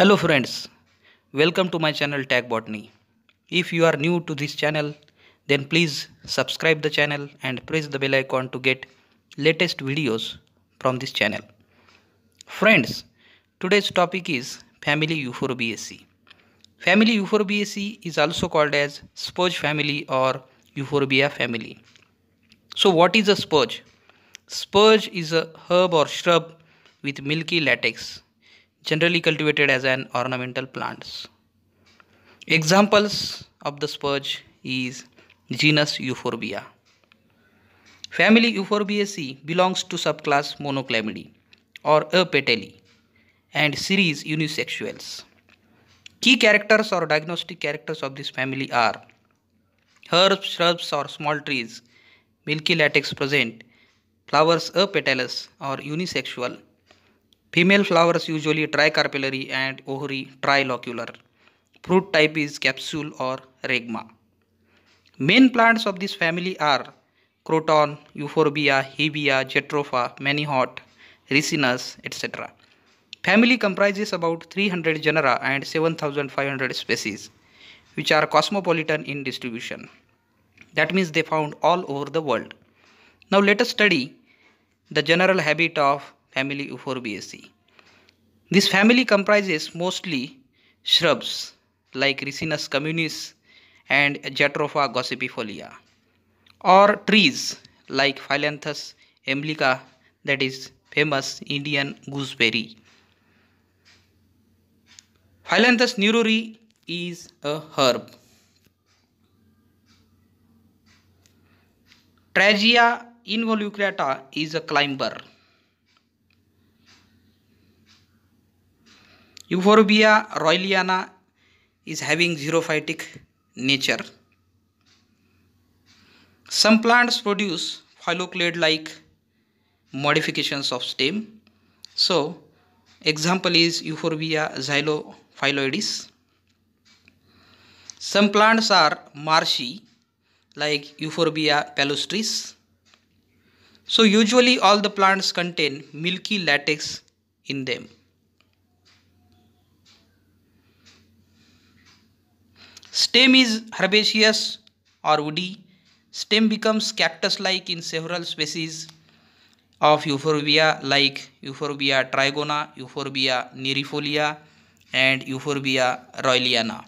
Hello friends, welcome to my channel Tag Botany. If you are new to this channel, then please subscribe the channel and press the bell icon to get latest videos from this channel. Friends, today's topic is family Euphorbiaceae. Family Euphorbiaceae is also called as spurge family or Euphorbia family. So what is a spurge? Spurge is a herb or shrub with milky latex generally cultivated as an ornamental plants. Examples of the spurge is genus Euphorbia. Family Euphorbiaceae belongs to subclass Monoclymedy or Apetale and series unisexuals. Key characters or diagnostic characters of this family are herbs, shrubs or small trees, milky latex present, flowers apetalous or unisexual, Female flowers usually tricarpellary and ovary trilocular. Fruit type is capsule or regma. Main plants of this family are croton, euphorbia, hebia, jetropha, manihot, ricinus, etc. Family comprises about 300 genera and 7500 species, which are cosmopolitan in distribution. That means they found all over the world. Now let us study the general habit of family Euphorbiaceae. This family comprises mostly shrubs like Ricinus communis and Jatropha gossipifolia or trees like Phyllanthus emblica that is famous Indian gooseberry. Phyllanthus neruri is a herb. Tragia involucrata is a climber. Euphorbia royaliana is having xerophytic nature. Some plants produce phylloclade like modifications of stem. So, example is Euphorbia xylophylloides. Some plants are marshy like Euphorbia palustris. So usually all the plants contain milky latex in them. Stem is herbaceous or woody. Stem becomes cactus-like in several species of euphorbia like euphorbia trigona, euphorbia nerifolia and euphorbia royaliana.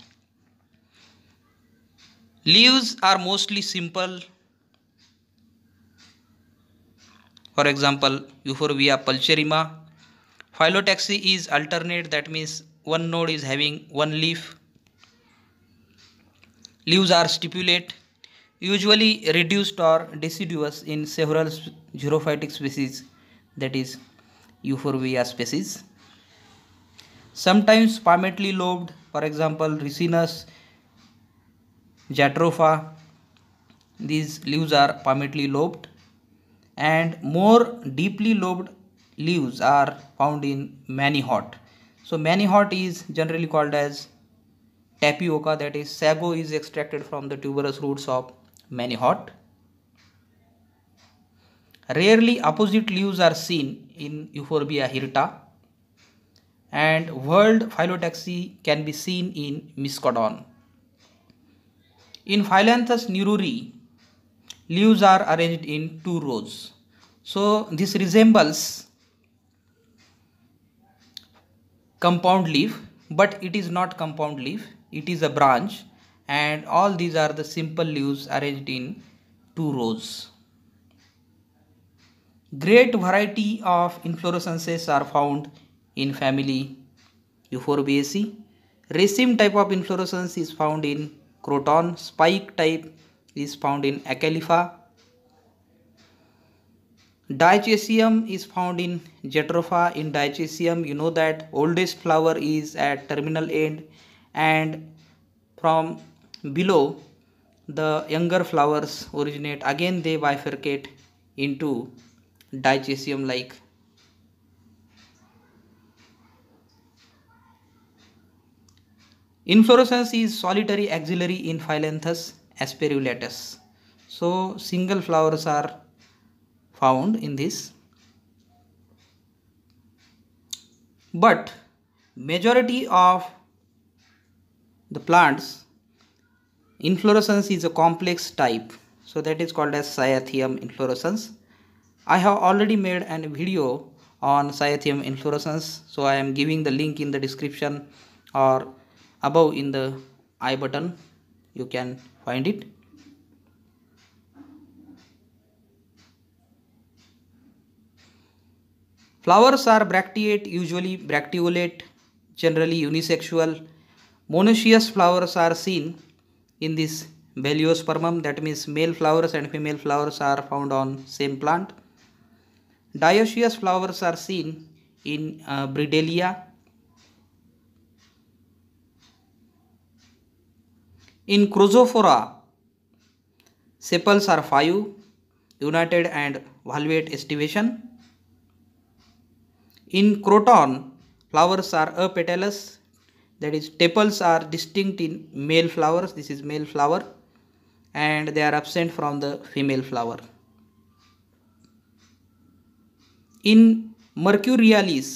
Leaves are mostly simple. For example, euphorbia pulcherrima. Phylotaxy is alternate that means one node is having one leaf Leaves are stipulate, usually reduced or deciduous in several xerophytic species that is Euphorbia species. Sometimes palmately lobed, for example, Ricinus, Jatropha, these leaves are palmately lobed and more deeply lobed leaves are found in manihot. So manihot is generally called as tapioca that is sago is extracted from the tuberous roots of manihot. Rarely opposite leaves are seen in Euphorbia hirta and world phyllotaxy can be seen in Miscodon. In Phyllanthus neruri, leaves are arranged in two rows. So this resembles compound leaf but it is not compound leaf it is a branch and all these are the simple leaves arranged in two rows. Great variety of inflorescences are found in family Euphorbiaceae. Raceme type of inflorescence is found in Croton. Spike type is found in Acalypha. Dichasium is found in Jetropha. In Dichasium, you know that oldest flower is at terminal end and from below the younger flowers originate again they bifurcate into dichecium like inflorescence is solitary axillary in phyllanthus asperulatus so single flowers are found in this but majority of the plants inflorescence is a complex type so that is called as cyathium inflorescence I have already made an video on cyathium inflorescence so I am giving the link in the description or above in the i button you can find it flowers are bracteate usually bracteolate generally unisexual Monoecious flowers are seen in this Beliospermum that means male flowers and female flowers are found on same plant. Dioecious flowers are seen in uh, Bridelia. In Crozophora, sepals are five, united and valvate estivation. In croton, flowers are a petalous that is tepals are distinct in male flowers this is male flower and they are absent from the female flower in mercurialis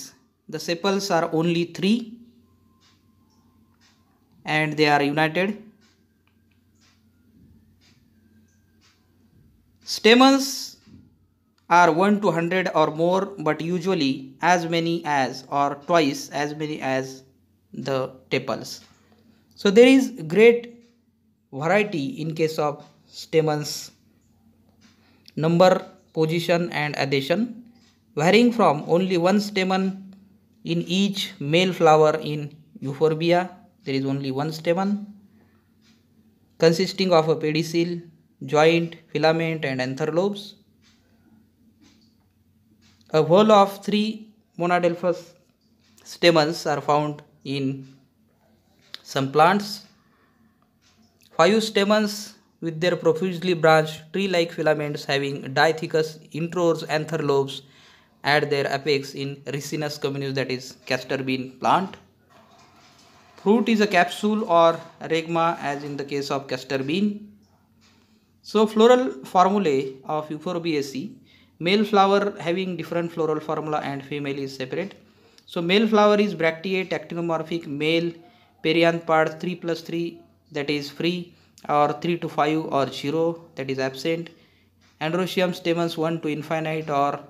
the sepals are only 3 and they are united stamens are 1 to 100 or more but usually as many as or twice as many as the tepals. So there is great variety in case of stamens number, position and adhesion varying from only one stamen in each male flower in euphorbia there is only one stamen consisting of a pedicel, joint, filament and anther lobes. A whole of three monadelphous stamens are found in some plants. Five stamens with their profusely branched tree-like filaments having diathecous intrors anther lobes at their apex in Ricinus communis that is castor bean plant. Fruit is a capsule or regma as in the case of castor bean. So floral formulae of Euphorbiaceae, male flower having different floral formula and female is separate. So male flower is bracteate, actinomorphic, male, perianth part 3 plus 3 that is free or 3 to 5 or 0 that is absent. Androsium stamens 1 to infinite or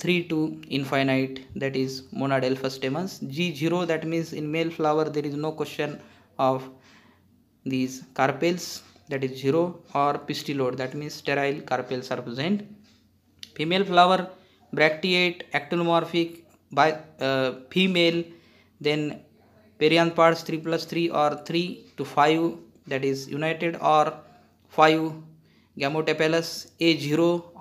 3 to infinite that is monad alpha stamens. G0 that means in male flower there is no question of these carpels that is 0 or pistilode that means sterile carpels are present. Female flower bracteate actinomorphic by uh, female then perianth parts 3 plus 3 or 3 to 5 that is united or 5 gamotapelus a0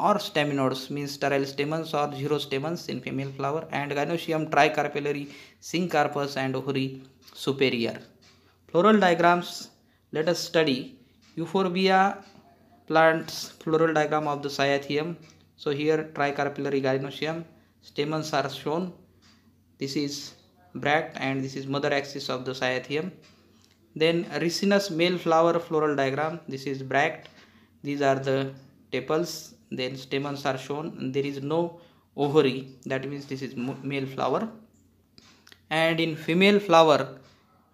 or staminodes means sterile stamens or zero stamens in female flower and gynosium tricarpellary syncarpus and hori superior floral diagrams let us study euphorbia plants floral diagram of the cyathium so here tricarpellary gynosium stamens are shown this is bract and this is mother axis of the cyathium then ricinus male flower floral diagram this is bract these are the tepals then stamens are shown there is no ovary that means this is male flower and in female flower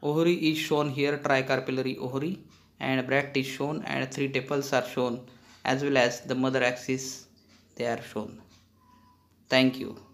ovary is shown here tricarpillary ovary and bract is shown and three tepals are shown as well as the mother axis they are shown thank you